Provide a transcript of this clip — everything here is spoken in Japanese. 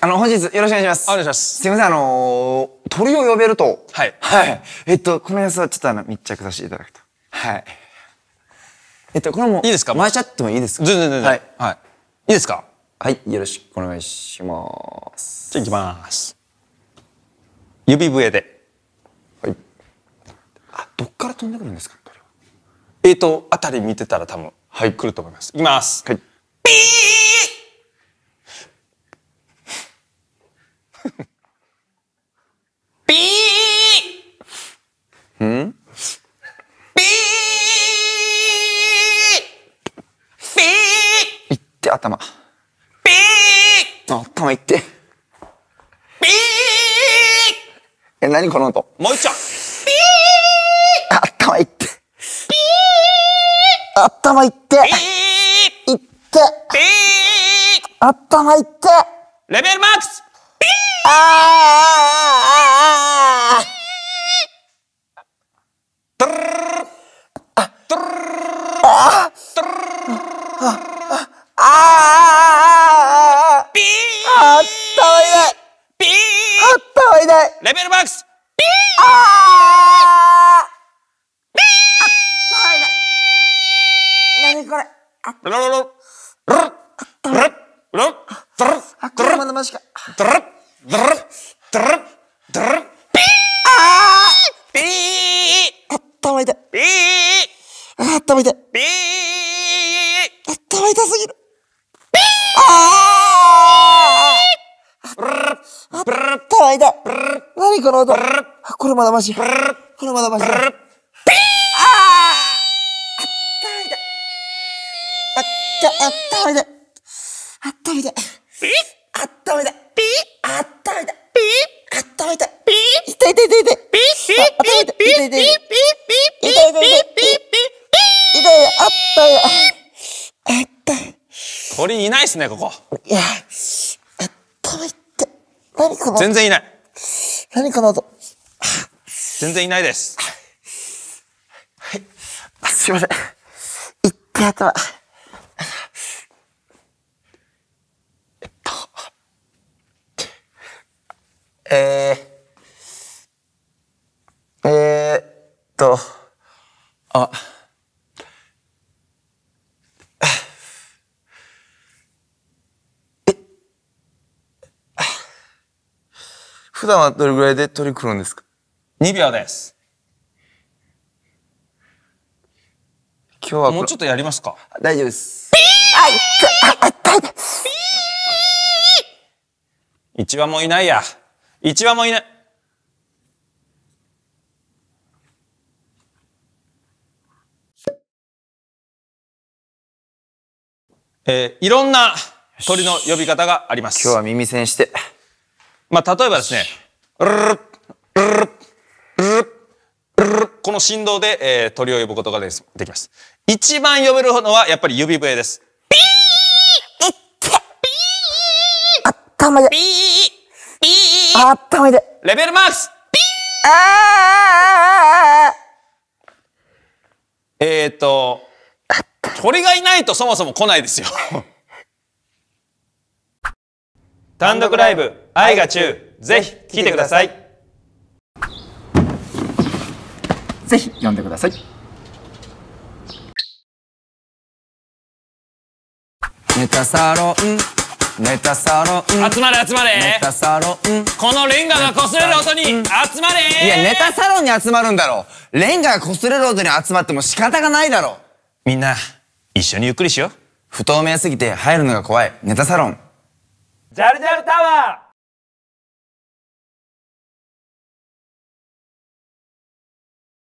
あの、本日よろしくお願いします。お願いします。すいません、あのー、鳥を呼べると。はい。はい。えっと、このやつはちょっとあの、密着させていただくと。はい。えっと、これも。いいですか回しちゃってもいいですか全然全然。はい。はい。いいですかはい、よろしくお願いします。じゃあ行きます。指笛で。はい。あ、どっから飛んでくるんですか鳥は。えっ、と、あたり見てたら多分、はい、来ると思います。行きます。はい。ピーて、頭。ピー頭いって。ピーえ、何この音もう一丁ピー頭いって。ピー頭いって。ピーいって。ピー頭いって。レベルマックスピーあーレベルマックスピーあピーあったあ、まッあい。たすぎる。何この音これまだこれまだピーあったた。あった、あったた。あったた。ピーあったた。ピーあったた。ピーあったた。ピーいいいい。ピー全然いない。何この音全然いないです。はい。すいません。行ってやったは。えっと。えー。えー、っと。あ。普段はどれぐらいで取り来るんですか ?2 秒です。今日はもうちょっとやりますか大丈夫です。一羽もいないや。一羽もいない。えー、いろんな鳥の呼び方があります。今日は耳栓して。まあ、例えばですね、この振動で、えー、鳥を呼ぶことができます。一番呼べるのはやっぱり指笛です。ピーいっピーあったまで。ピーピーあったまで。レベルマックスピーあーえっ、ー、と、鳥がいないとそもそも来ないですよ。単独ライブ愛が中ぜひ聞いてくださいぜひ読んでくださいネタサロンネタサロン集まれ集まれネタサロンこのレンガが擦れる音に集まれいやネタサロンに集まるんだろうレンガが擦れる音に集まっても仕方がないだろうみんな一緒にゆっくりしよう不透明すぎて入るのが怖いネタサロンジャルジャルタワー